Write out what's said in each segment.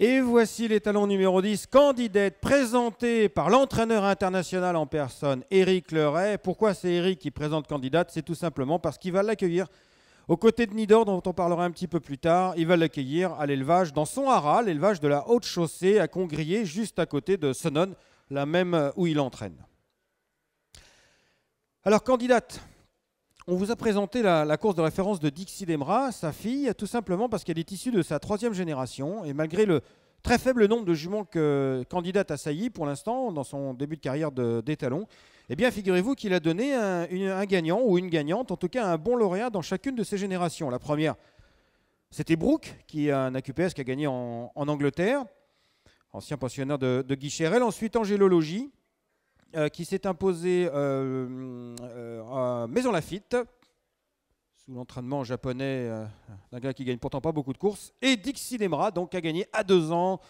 Et voici les numéro 10, candidate présentée par l'entraîneur international en personne, Eric Leray. Pourquoi c'est Eric qui présente candidate C'est tout simplement parce qu'il va l'accueillir aux côtés de Nidor, dont on parlera un petit peu plus tard. Il va l'accueillir à l'élevage dans son haras, l'élevage de la Haute-Chaussée à Congrier, juste à côté de Sonon, la même où il entraîne. Alors, candidate, on vous a présenté la, course de référence de Dixie Demra, sa fille, tout simplement parce qu'elle est issue de sa troisième génération. Et malgré le très faible nombre de juments que candidate a saillie pour l'instant, dans son début de carrière d'étalon, eh bien figurez-vous qu'il a donné un, gagnant ou une gagnante, en tout cas un bon lauréat dans chacune de ses générations. La première, c'était Brooke, qui est un AQPS qui a gagné en, Angleterre, ancien pensionnaire de, de Ensuite, Angélologie, euh, qui s'est imposé euh, euh, à Maison Lafitte sous l'entraînement japonais d'un gars qui gagne pourtant pas beaucoup de courses. Et Dixie Lemra, donc, a gagné à deux ans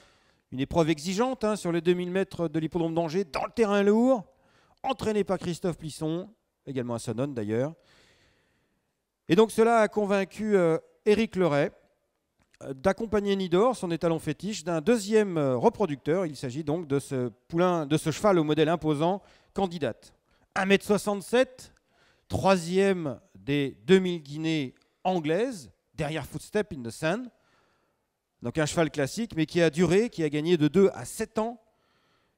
une épreuve exigeante hein, sur les 2000 mètres de l'hippodrome d'Angers, dans le terrain lourd, entraîné par Christophe Plisson, également à Sonone d'ailleurs. Et donc cela a convaincu Eric Leray, d'accompagner Nidor, son étalon fétiche, d'un deuxième euh, reproducteur. Il s'agit donc de ce poulain, de ce cheval au modèle imposant, candidate. 1m67, troisième des 2000 Guinées anglaises, derrière Footstep in the Sand. Donc un cheval classique, mais qui a duré, qui a gagné de 2 à 7 ans.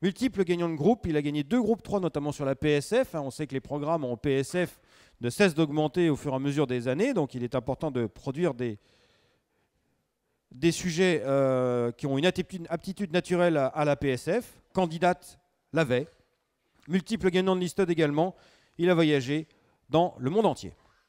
Multiple gagnant de groupe, il a gagné deux groupes 3, notamment sur la PSF. Hein. On sait que les programmes en PSF ne cessent d'augmenter au fur et à mesure des années, donc il est important de produire des, des sujets euh, qui ont une aptitude, naturelle à, la PSF. Candidate l'avait. Multiple gagnant de Listed également. Il a voyagé dans le monde entier.